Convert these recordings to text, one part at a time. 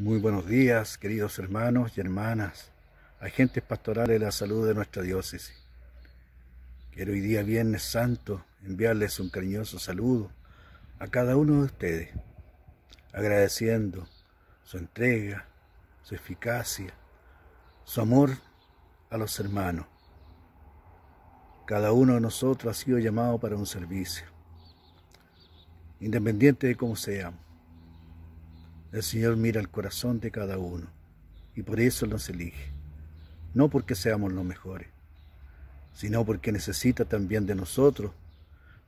Muy buenos días, queridos hermanos y hermanas, agentes pastorales de la salud de nuestra diócesis. Quiero hoy día, Viernes Santo, enviarles un cariñoso saludo a cada uno de ustedes, agradeciendo su entrega, su eficacia, su amor a los hermanos. Cada uno de nosotros ha sido llamado para un servicio, independiente de cómo seamos el Señor mira el corazón de cada uno y por eso nos elige. No porque seamos los mejores, sino porque necesita también de nosotros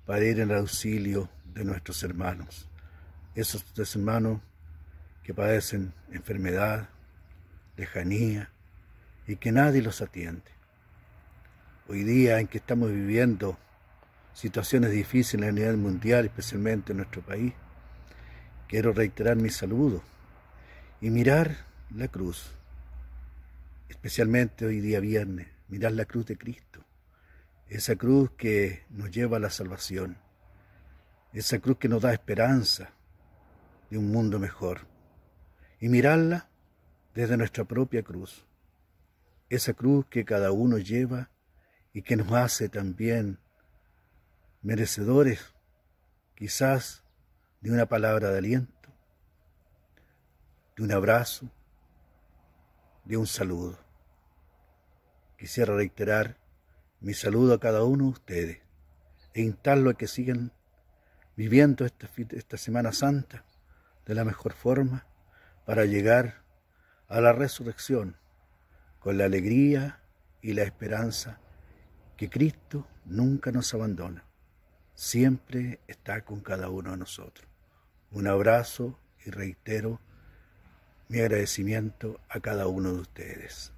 para ir en el auxilio de nuestros hermanos. Esos hermanos que padecen enfermedad, lejanía y que nadie los atiende. Hoy día en que estamos viviendo situaciones difíciles a nivel mundial, especialmente en nuestro país, Quiero reiterar mi saludo y mirar la cruz, especialmente hoy día viernes, mirar la cruz de Cristo, esa cruz que nos lleva a la salvación, esa cruz que nos da esperanza de un mundo mejor, y mirarla desde nuestra propia cruz, esa cruz que cada uno lleva y que nos hace también merecedores quizás de una palabra de aliento, de un abrazo, de un saludo. Quisiera reiterar mi saludo a cada uno de ustedes e instarlo a que sigan viviendo esta, esta Semana Santa de la mejor forma para llegar a la resurrección con la alegría y la esperanza que Cristo nunca nos abandona, siempre está con cada uno de nosotros. Un abrazo y reitero mi agradecimiento a cada uno de ustedes.